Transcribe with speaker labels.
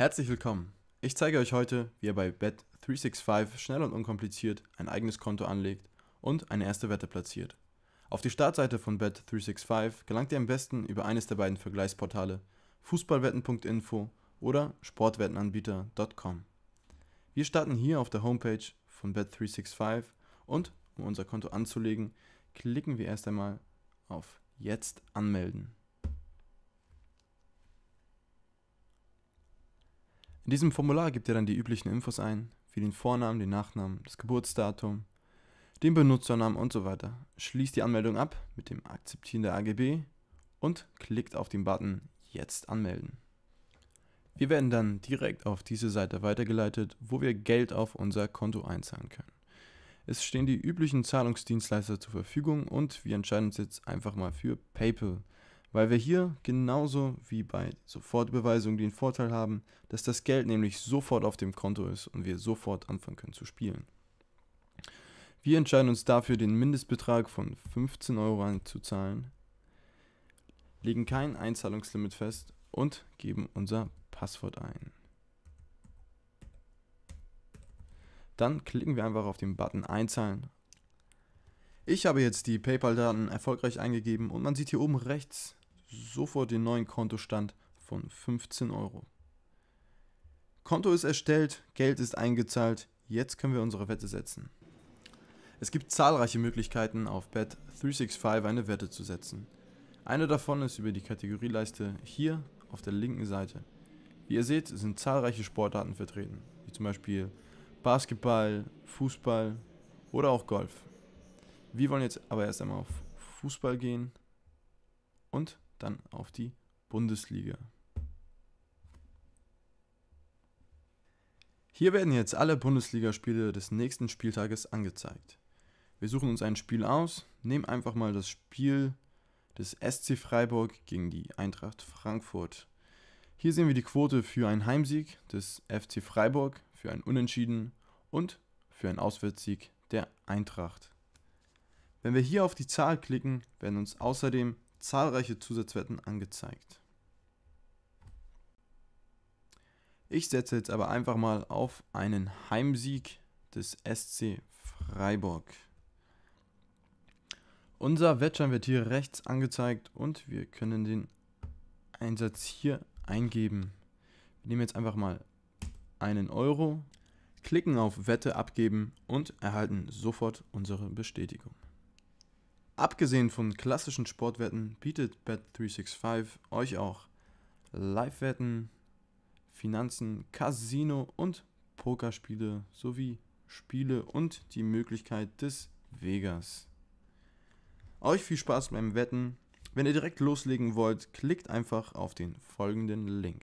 Speaker 1: Herzlich willkommen. Ich zeige euch heute, wie ihr bei Bet365 schnell und unkompliziert ein eigenes Konto anlegt und eine erste Wette platziert. Auf die Startseite von Bet365 gelangt ihr am besten über eines der beiden Vergleichsportale fußballwetten.info oder sportwettenanbieter.com. Wir starten hier auf der Homepage von Bet365 und um unser Konto anzulegen, klicken wir erst einmal auf Jetzt anmelden. In diesem Formular gibt ihr dann die üblichen Infos ein, wie den Vornamen, den Nachnamen, das Geburtsdatum, den Benutzernamen und so weiter. Schließt die Anmeldung ab mit dem Akzeptieren der AGB und klickt auf den Button Jetzt anmelden. Wir werden dann direkt auf diese Seite weitergeleitet, wo wir Geld auf unser Konto einzahlen können. Es stehen die üblichen Zahlungsdienstleister zur Verfügung und wir entscheiden uns jetzt einfach mal für PayPal. Weil wir hier genauso wie bei Sofortüberweisungen den Vorteil haben, dass das Geld nämlich sofort auf dem Konto ist und wir sofort anfangen können zu spielen. Wir entscheiden uns dafür, den Mindestbetrag von 15 Euro einzuzahlen, legen kein Einzahlungslimit fest und geben unser Passwort ein. Dann klicken wir einfach auf den Button Einzahlen. Ich habe jetzt die PayPal-Daten erfolgreich eingegeben und man sieht hier oben rechts sofort den neuen Kontostand von 15 Euro. Konto ist erstellt, Geld ist eingezahlt, jetzt können wir unsere Wette setzen. Es gibt zahlreiche Möglichkeiten, auf Bet365 eine Wette zu setzen. Eine davon ist über die Kategorieleiste hier auf der linken Seite. Wie ihr seht, sind zahlreiche Sportarten vertreten, wie zum Beispiel Basketball, Fußball oder auch Golf. Wir wollen jetzt aber erst einmal auf Fußball gehen und dann auf die Bundesliga. Hier werden jetzt alle Bundesligaspiele des nächsten Spieltages angezeigt. Wir suchen uns ein Spiel aus, nehmen einfach mal das Spiel des SC Freiburg gegen die Eintracht Frankfurt. Hier sehen wir die Quote für einen Heimsieg des FC Freiburg, für einen Unentschieden und für einen Auswärtssieg der Eintracht. Wenn wir hier auf die Zahl klicken, werden uns außerdem zahlreiche Zusatzwetten angezeigt. Ich setze jetzt aber einfach mal auf einen Heimsieg des SC Freiburg. Unser Wettschein wird hier rechts angezeigt und wir können den Einsatz hier eingeben. Wir nehmen jetzt einfach mal einen Euro, klicken auf Wette abgeben und erhalten sofort unsere Bestätigung. Abgesehen von klassischen Sportwetten bietet Bet365 euch auch Live-Wetten, Finanzen, Casino und Pokerspiele sowie Spiele und die Möglichkeit des Vegas. Euch viel Spaß beim Wetten. Wenn ihr direkt loslegen wollt, klickt einfach auf den folgenden Link.